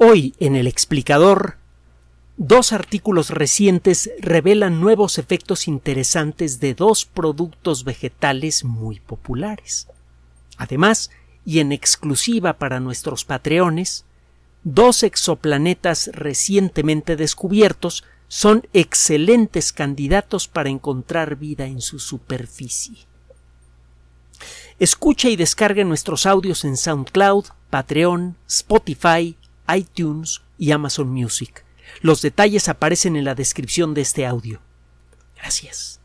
Hoy en el explicador, dos artículos recientes revelan nuevos efectos interesantes de dos productos vegetales muy populares. Además, y en exclusiva para nuestros patreones, dos exoplanetas recientemente descubiertos son excelentes candidatos para encontrar vida en su superficie. Escucha y descargue nuestros audios en SoundCloud, Patreon, Spotify, iTunes y Amazon Music. Los detalles aparecen en la descripción de este audio. Gracias.